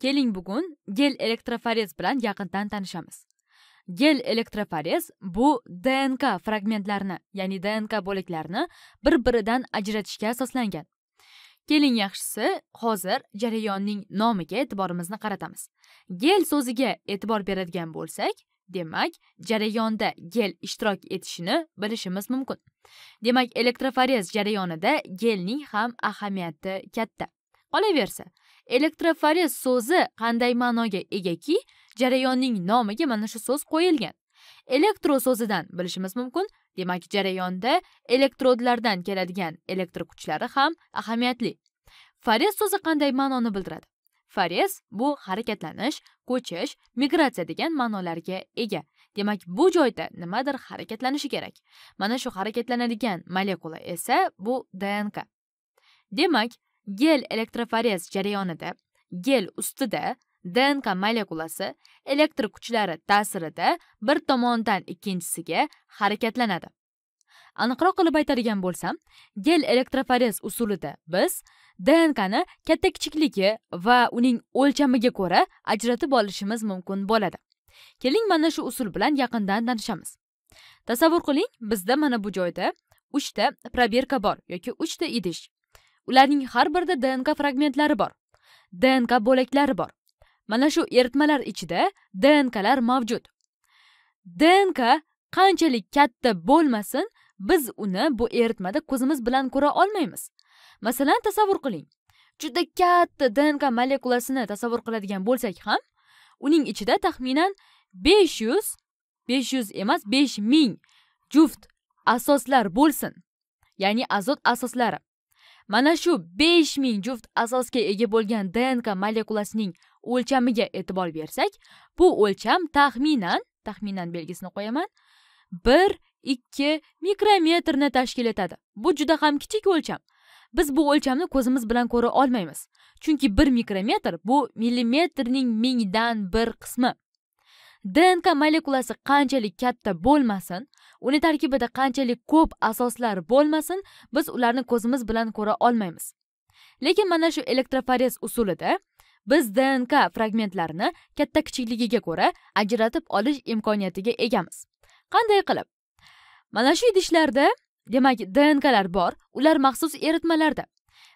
keling bugun gel elektroforez bilan yaqindan tanishamiz gel elektroforez bu dnk fragmentlarini ya'ni dnk bo'laklarini bir biridan ajratishga asoslangan keling yaxshisi hozir jarayonning nomiga e'tiborimizni qaratamiz gel so'ziga e'tibor beradigan bo'lsak demak jarayonda gel ishtirok etishini bilishimiz mumkin demak elektroforez jarayonida gelning ham ahamiyati katta qolaversa elektroforez so'zi qanday ma'noga egaki jarayonning nomiga mana shu so'z qo'yilgan elektro so'zidan bilishimiz mumkin demak jarayonda elektrodlardan keladigan elektr kuchlari ham ahamiyatli forez so'zi qanday ma'noni bildiradi forez bu harakatlanish ko'chish migratsiya degan ma'nolarga ega demak bu joyda nimadir harakatlanishi kerak mana shu harakatlanadigan molekula esa bu dnk demak gel elektroforez jarayonida gel ustida dnk molekulasi elektr kuchlari ta'sirida bir tomondan ikkinchisiga harakatlanadi aniqroq qilib aytadigan bo'lsam gel elektroforez usulida biz dnkni katta kichikligi va uning o'lchamiga ko'ra ajratib olishimiz mumkin bo'ladi keling mana shu usul bilan yaqindan tanishamiz tasavvur qiling bizda mana bu joyda uchta probirka bor yoki uchta idish ularning har birida dnk fragmentlari bor dnk bo'laklari bor mana shu eritmalar ichida dnklar mavjud dnk qanchalik katta bo'lmasin biz uni bu eritmada ko'zimiz bilan ko'ra olmaymiz masalan tasavvur qiling juda katta dnk molekulasini tasavvur qiladigan bo'lsak ham uning ichida taxminan besh yuz besh yuz emas besh ming juft asoslar bo'lsin ya'ni azot asoslari mana shu besh ming juft asosga ega bo'lgan dnk molekulasining o'lchamiga e'tibor bersak bu o'lcham taxminan taxminan belgisini qo'yaman bir ikki mikrometrni tashkil etadi bu juda ham kichik o'lcham biz bu o'lchamni ko'zimiz bilan ko'ra olmaymiz chunki bir mikrometr bu millimetrning mingdan bir qismi dnk molekulasi qanchalik katta bo'lmasin uni tarkibida qanchalik ko'p asoslar bo'lmasin biz ularni ko'zimiz bilan ko'ra olmaymiz lekin mana shu elektroforez usulida biz dnk fragmentlarini katta kichikligiga ko'ra ajratib olish imkoniyatiga egamiz qanday qilib mana shu idishlarda demak dnklar bor ular maxsus eritmalarda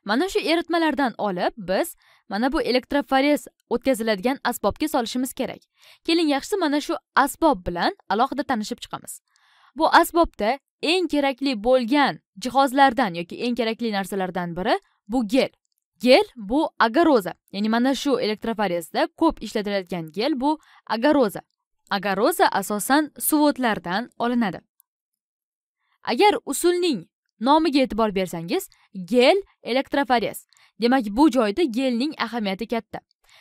mana shu eritmalardan olib biz mana bu elektroforez o'tkaziladigan asbobga solishimiz kerak keling yaxshisi mana shu asbob bilan alohida tanishib chiqamiz bu asbobda eng kerakli bo'lgan jihozlardan yoki eng kerakli narsalardan biri bu gel gel bu agaroza ya'ni mana shu elektroforezda ko'p ishlatiladigan gel bu agaroza agaroza asosan suvotlardan olinadi agar usulning nomiga e'tibor bersangiz gel elektroforez demak bu joyda gelning ahamiyati katta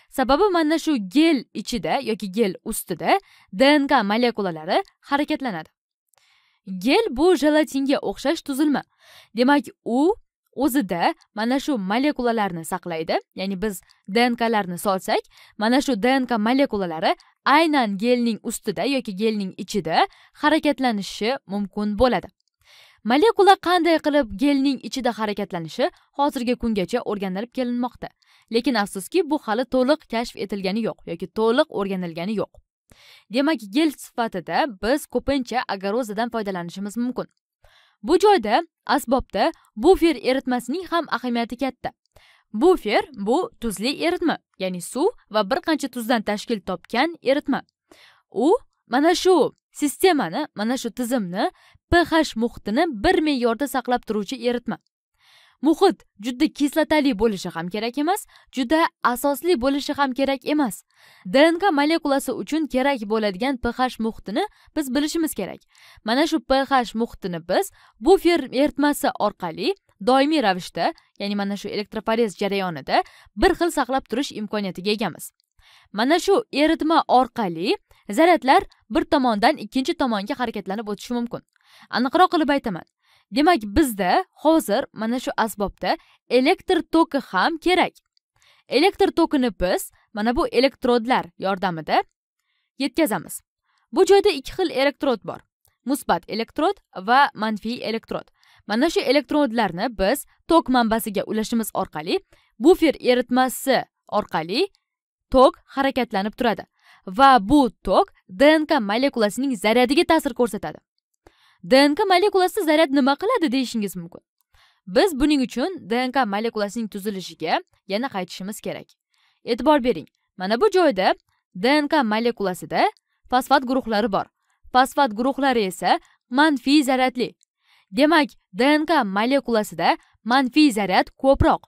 sababi mana shu gel ichida yoki gel ustida dnk molekulalari harakatlanadi gel bu jelatinga o'xshash tuzilma demak u o'zida mana shu molekulalarni saqlaydi ya'ni biz dnklarni solsak mana shu dnk molekulalari aynan gelning ustida yoki gelning ichida harakatlanishi mumkin bo'ladi molekula qanday qilib gelning ichida harakatlanishi hozirgi kungacha o'rganilib kelinmoqda lekin afsuski bu hali to'liq kashf etilgani yo'q yoki to'liq o'rganilgani yo'q demak gel sifatida biz ko'pincha agarozdan foydalanishimiz mumkin bu joyda asbobda bufer eritmasining ham ahamiyati katta bufer bu tuzli eritma ya'ni suv va bir qancha tuzdan tashkil topgan eritma u mana shu sistemani mana shu tizimni ph muhitini bir me'yorda saqlab turuvchi eritma muhit juda kislotali bo'lishi ham kerak emas juda asosli bo'lishi ham kerak emas dnk molekulasi uchun kerak bo'ladigan ph muhitini biz bilishimiz kerak mana shu ph muhitini biz bufer eritmasi orqali doimiy ravishda ya'ni mana shu elektroforez jarayonida bir xil saqlab turish imkoniyatiga egamiz mana shu eritma orqali zaryadlar bir tomondan ikkinchi tomonga harakatlanib o'tishi mumkin aniqroq qilib aytaman demak bizda hozir mana shu asbobda elektr toki ham kerak elektr tokini biz mana bu elektrodlar yordamida yetkazamiz bu joyda ikki xil elektrod bor musbat elektrod va manfiy elektrod mana shu elektrodlarni biz tok manbasiga ulashimiz orqali bufer eritmasi orqali tok harakatlanib turadi va bu tok dnk molekulasining zaryadiga ta'sir ko'rsatadi dnk molekulasi zaryad nima qiladi deyishingiz mumkin biz buning uchun dnk molekulasining tuzilishiga yana qaytishimiz kerak e'tibor bering mana bu joyda dnk molekulasida fosfat guruhlari bor fosfat guruhlari esa manfiy zaryadli demak dnk molekulasida manfiy zaryad ko'proq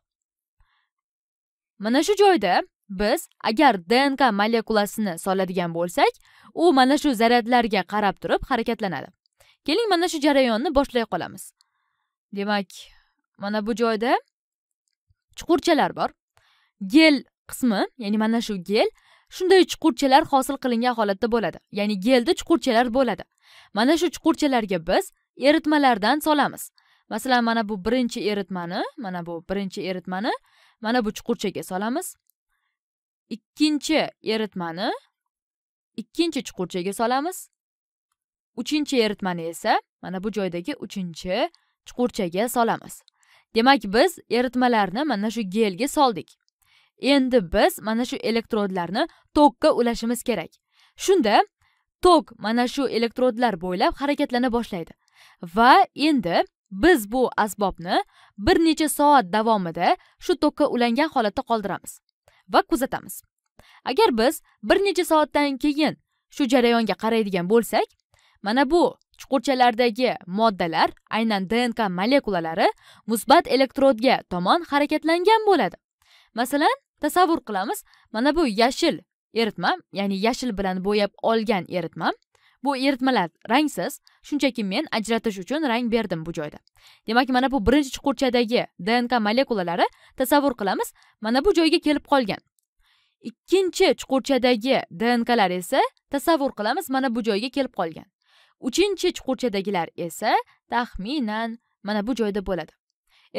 mana shu joyda biz agar dnk molekulasini soladigan bo'lsak u mana shu zaryadlarga qarab turib harakatlanadi keling mana shu jarayonni boshlay qolamiz demak mana bu joyda chuqurchalar bor gel qismi ya'ni mana shu gel shunday chuqurchalar hosil qilingan holatda bo'ladi ya'ni gelda chuqurchalar bo'ladi mana shu chuqurchalarga biz eritmalardan solamiz masalan mana bu birinchi eritmani mana bu birinchi eritmani mana bu chuqurchaga solamiz ikkinchi eritmani ikkinchi chuqurchaga solamiz uchinchi eritmani esa mana bu joydagi uchinchi chuqurchaga solamiz demak biz eritmalarni mana shu gelga soldik endi biz mana shu elektrodlarni tokka ulashimiz kerak shunda tok mana shu elektrodlar bo'ylab harakatlana boshlaydi va endi biz bu asbobni bir necha soat davomida shu tokka ulangan holatda qoldiramiz va kuzatamiz agar biz bir necha soatdan keyin shu jarayonga qaraydigan bo'lsak mana bu chuqurchalardagi moddalar aynan dnk molekulalari musbat elektrodga tomon harakatlangan bo'ladi masalan tasavvur qilamiz mana bu yashil eritma ya'ni yashil bilan bo'yab olgan eritma bu eritmalar rangsiz shunchaki men ajratish uchun rang berdim bu joyda demak mana bu birinchi chuqurchadagi dnk molekulalari tasavvur qilamiz mana bu joyga kelib qolgan ikkinchi chuqurchadagi dnklar esa tasavvur qilamiz mana bu joyga kelib qolgan uchinchi chuqurchadagilar esa taxminan mana bu joyda bo'ladi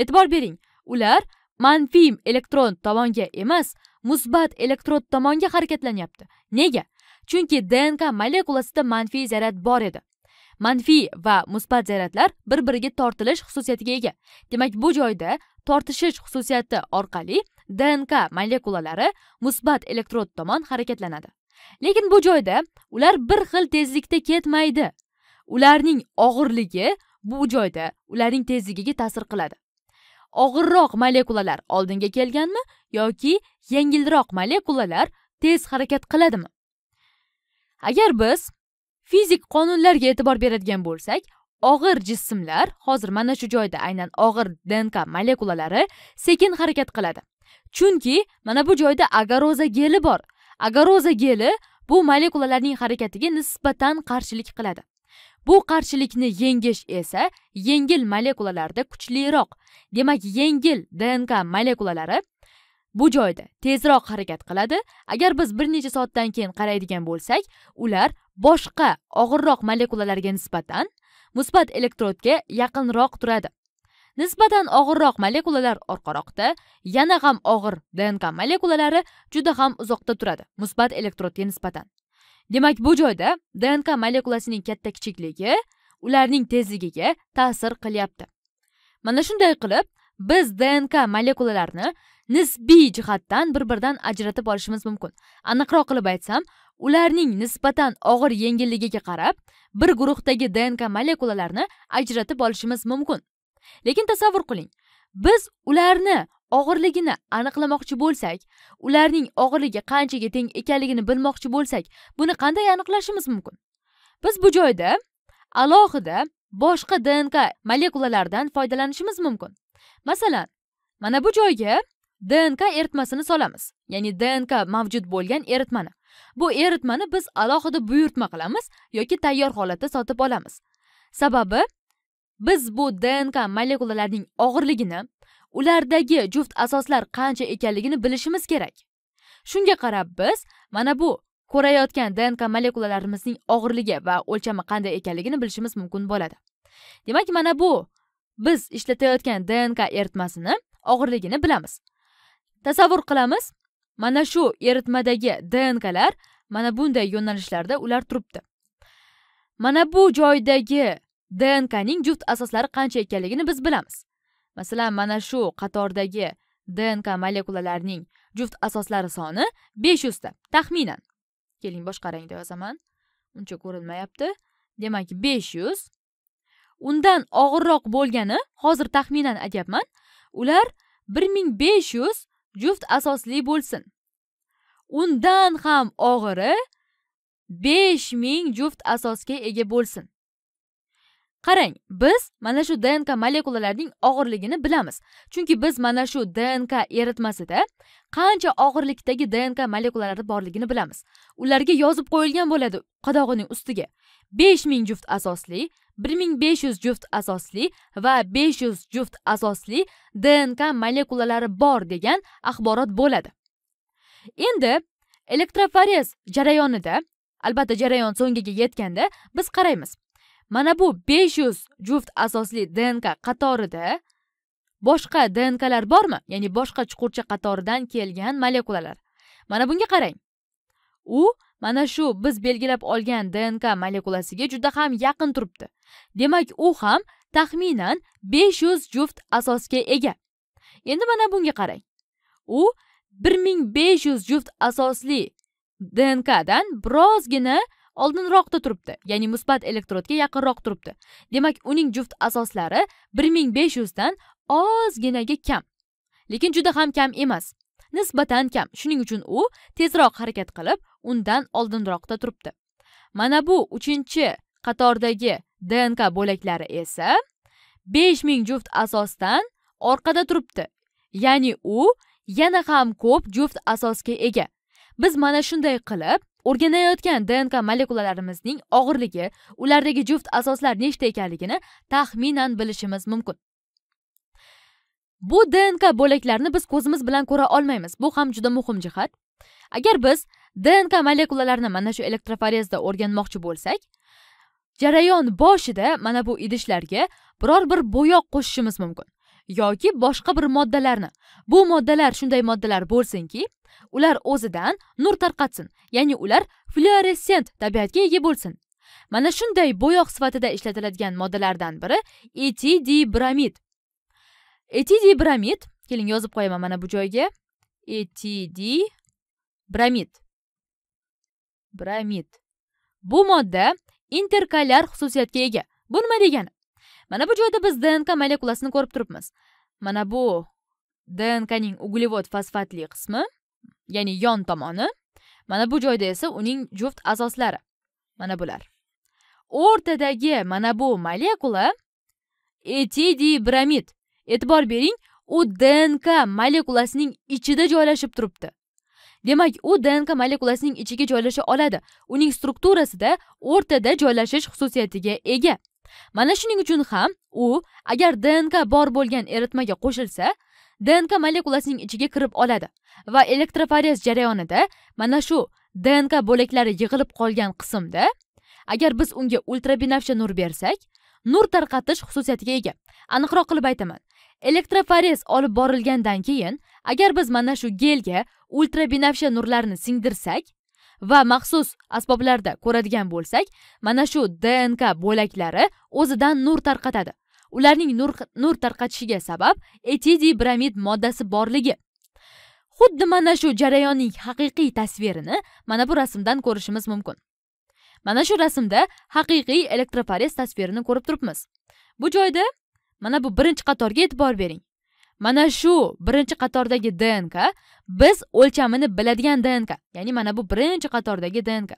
e'tibor bering ular manfiy elektron tomonga emas musbat elektron tomonga harakatlanyapti nega chunki dnk molekulasida manfiy zaryad bor edi manfiy va musbat zaryadlar bir biriga tortilish xususiyatiga ega demak bu joyda tortishish xususiyati orqali dnk molekulalari musbat elektron tomon harakatlanadi lekin bu joyda ular bir xil tezlikda ketmaydi ularning og'irligi bu joyda ularning tezligiga ta'sir qiladi og'irroq molekulalar oldinga kelganmi yoki yengilroq molekulalar tez harakat qiladimi agar biz fizik qonunlarga e'tibor beradigan bo'lsak og'ir jismlar hozir mana shu joyda aynan og'ir dnk molekulalari sekin harakat qiladi chunki mana bu joyda agaroza geli bor agaroza geli bu molekulalarning harakatiga nisbatan qarshilik qiladi bu qarshilikni yengish esa yengil molekulalarda kuchliroq demak yengil dnk molekulalari bu joyda tezroq harakat qiladi agar biz bir necha soatdan keyin qaraydigan bo'lsak ular boshqa og'irroq molekulalarga nisbatan musbat elektrodga yaqinroq turadi nisbatan og'irroq molekulalar orqaroqda yana ham og'ir dnk molekulalari juda ham uzoqda turadi musbat elektrodga nisbatan demak bu joyda dnk molekulasining katta kichikligi ularning tezligiga ta'sir qilyapti mana shunday qilib biz dnk molekulalarini nisbiy jihatdan bir biridan ajratib olishimiz mumkin aniqroq qilib aytsam ularning nisbatan og'ir yengilligiga qarab bir guruhdagi dnk molekulalarini ajratib olishimiz mumkin lekin tasavvur qiling biz ularni og'irligini aniqlamoqchi bo'lsak ularning og'irligi qanchaga teng ekanligini bilmoqchi bo'lsak buni qanday aniqlashimiz mumkin biz bu joyda alohida boshqa dnk molekulalaridan foydalanishimiz mumkin masalan mana bu joyga dnk eritmasini solamiz ya'ni dnk mavjud bo'lgan eritmani bu eritmani biz alohida buyurtma qilamiz yoki tayyor holatda sotib olamiz sababi biz bu dnk molekulalarining og'irligini ulardagi juft asoslar qancha ekanligini bilishimiz kerak shunga qarab biz mana bu ko'rayotgan dnk molekulalarimizning og'irligi va o'lchami qanday ekanligini bilishimiz mumkin bo'ladi demak mana bu biz ishlatayotgan dnk eritmasini og'irligini bilamiz tasavvur qilamiz mana shu eritmadagi dnklar mana bunday yo'nalishlarda ular turibdi mana bu joydagi dnkning juft asoslari qancha ekanligini biz bilamiz masalan mana shu qatordagi dnk molekulalarining juft asoslari soni besh yuzta taxminan keling boshqa rangda yozaman uncha ko'rinmayapti demak besh yuz undan og'irroq bo'lgani hozir taxminan aytyapman ular bir ming besh yuz juft asosli bo'lsin undan ham og'iri besh ming juft asosga ega bo'lsin qarang biz mana shu dnk molekulalarining og'irligini bilamiz chunki biz mana shu dnk eritmasida qancha og'irlikdagi dnk molekulalari borligini bilamiz ularga yozib qo'yilgan bo'ladi qadog'ining ustiga besh ming juft asosli bir ming besh yuz juft asosli va besh yuz juft asosli dnk molekulalari bor degan axborot bo'ladi endi elektroforez jarayonida albatta jarayon so'ngiga yetganda biz qaraymiz mana bu besh yuz juft asosli dnk qatorida boshqa dnklar bormi ya'ni boshqa chuqurcha qatoridan kelgan molekulalar mana bunga qarang u mana shu biz belgilab olgan dnk molekulasiga juda ham yaqin turibdi demak u ham taxminan besh yuz juft asosga ega endi mana bunga qarang u bir ming besh yuz juft asosli dnkdan birozgina oldinroqda turibdi ya'ni musbat elektrodga yaqinroq turibdi demak uning juft asoslari bir ming besh yuzdan ozginaga kam lekin juda ham kam emas nisbatan kam shuning uchun u tezroq harakat qilib undan oldinroqda turibdi mana bu uchinchi qatordagi dnk bo'laklari esa besh ming juft asosdan orqada turibdi ya'ni u yana ham ko'p juft asosga ega biz mana shunday qilib o'rganayotgan dnk molekulalarimizning og'irligi ulardagi juft asoslar nechta ekanligini taxminan bilishimiz mumkin bu dnk bo'laklarini biz ko'zimiz bilan ko'ra olmaymiz bu ham juda muhim jihat agar biz dnk molekulalarini mana shu elektroforezda o'rganmoqchi bo'lsak jarayon boshida mana bu idishlarga biror bir bo'yoq qo'shishimiz mumkin yoki boshqa bir moddalarni bu moddalar shunday moddalar bo'lsinki ular o'zidan nur tarqatsin ya'ni ular fluoressent tabiatga ega bo'lsin mana shunday bo'yoq sifatida ishlatiladigan moddalardan biri bromid etidi bromid keling yozib qo'yaman mana bu joyga bromid bromid bu modda interkalyar xususiyatga ega bu nima degani mana bu joyda biz dnk molekulasini ko'rib turibmiz mana bu dnkning uglevod fosfatli qismi ya'ni yon tomoni mana bu joyda esa uning juft asoslari mana bular o'rtadagi mana bu molekula bromid e'tibor bering u dnk molekulasining ichida joylashib turibdi demak u dnk molekulasining ichiga joylasha oladi uning strukturasida o'rtada joylashish xususiyatiga ega mana shuning uchun ham u agar dnk bor bo'lgan eritmaga qo'shilsa dnk molekulasining ichiga kirib oladi va elektroforez jarayonida mana shu dnk bo'laklari yig'ilib qolgan qismda agar biz unga ultrabinafsha nur bersak nur tarqatish xususiyatiga ega aniqroq qilib aytaman elektroforez olib borilgandan keyin agar biz mana shu gelga ultrabinafsha nurlarni singdirsak va maxsus asboblarda ko'radigan bo'lsak mana shu dnk bo'laklari o'zidan nur tarqatadi ularning nur nur tarqatishiga sabab etidi bromid moddasi borligi xuddi mana shu jarayonning haqiqiy tasvirini mana bu rasmdan ko'rishimiz mumkin mana shu rasmda haqiqiy elektroforez tasvirini ko'rib turibmiz bu joyda mana bu birinchi qatorga e'tibor bering mana shu birinchi qatordagi dnk biz o'lchamini biladigan dnk ya'ni mana bu birinchi qatordagi dnk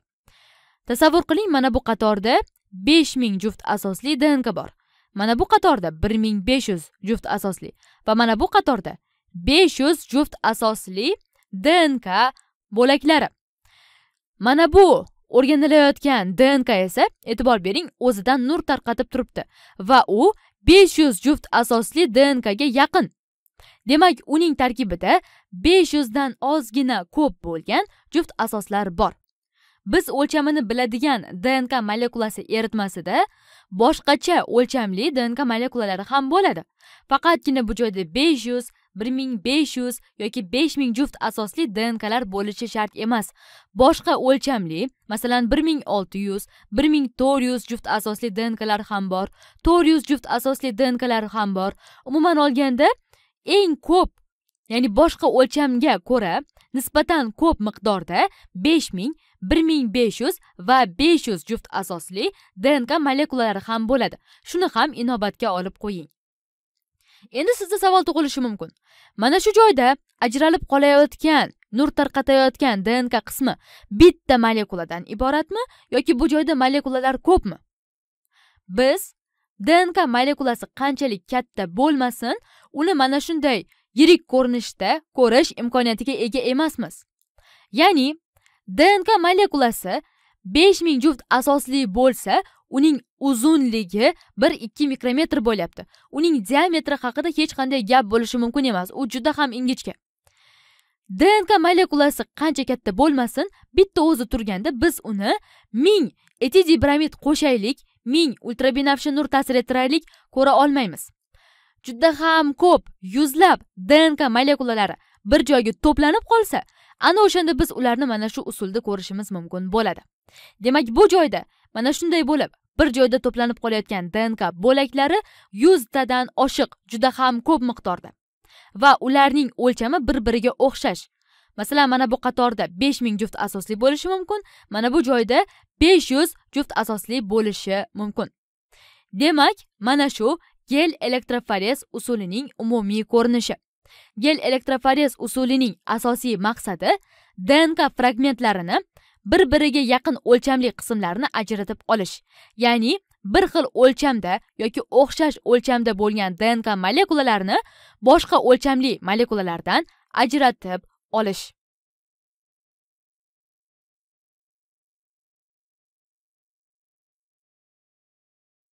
tasavvur qiling mana bu qatorda besh ming juft asosli dnk bor mana bu qatorda bir ming besh yuz juft asosli va mana bu qatorda besh yuz juft asosli dnk bo'laklari mana bu o'rganilayotgan dnk esa e'tibor bering o'zidan nur tarqatib turibdi va u besh yuz juft asosli dnkga yaqin demak uning tarkibida besh yuzdan ozgina ko'p bo'lgan juft asoslar bor biz o'lchamini biladigan dnk molekulasi eritmasida boshqacha o'lchamli dnk molekulalari ham bo'ladi faqatgina bu joyda besh yuz bir ming besh yuz yoki besh ming juft asosli dnklar bo'lishi shart emas boshqa o'lchamli masalan bir ming olti yuz bir ming to'rt yuz juft asosli dnklar ham bor to'rt yuz juft asosli dnklar ham bor umuman olganda eng ko'p ya'ni boshqa o'lchamga ko'ra nisbatan ko'p miqdorda 5000, 1500 va 500 juft asosli dnk molekulalari ham bo'ladi shuni ham inobatga olib qo'ying endi sizda savol tug'ilishi mumkin mana shu joyda ajralib qolayotgan nur tarqatayotgan dnk qismi bitta molekuladan iboratmi yoki bu joyda molekulalar ko'pmi biz dnk molekulasi qanchalik katta bo'lmasin uni mana shunday yirik ko'rinishda ko'rish imkoniyatiga ega emasmiz ya'ni dnk molekulasi besh ming juft asosli bo'lsa uning uzunligi bir ikki mikrometr bo'lyapti uning diametri haqida hech qanday gap bo'lishi mumkin emas u juda ham ingichka dnk molekulasi qancha katta bo'lmasin bitta o'zi turganda biz uni ming etidibramid qo'shaylik ming ultrabinafsha nur ta'sir ettiraylik ko'ra olmaymiz juda ham ko'p yuzlab dnk molekulalari bir joyga to'planib qolsa ana o'shanda biz ularni mana shu usulda ko'rishimiz mumkin bo'ladi demak bu joyda mana shunday bo'lib bir joyda to'planib qolayotgan dnk bo'laklari yuztadan oshiq juda ham ko'p miqdorda va ularning o'lchami bir biriga o'xshash masalan mana bu qatorda besh ming juft asosli bo'lishi mumkin mana bu joyda besh yuz juft asosli bo'lishi mumkin demak mana shu gel elektroforez usulining umumiy ko'rinishi gel elektroforez usulining asosiy maqsadi dnk fragmentlarini bir biriga yaqin o'lchamli qismlarni ajratib olish ya'ni bir xil o'lchamda yoki o'xshash o'lchamda bo'lgan dnk molekulalarini boshqa o'lchamli molekulalardan ajratib olish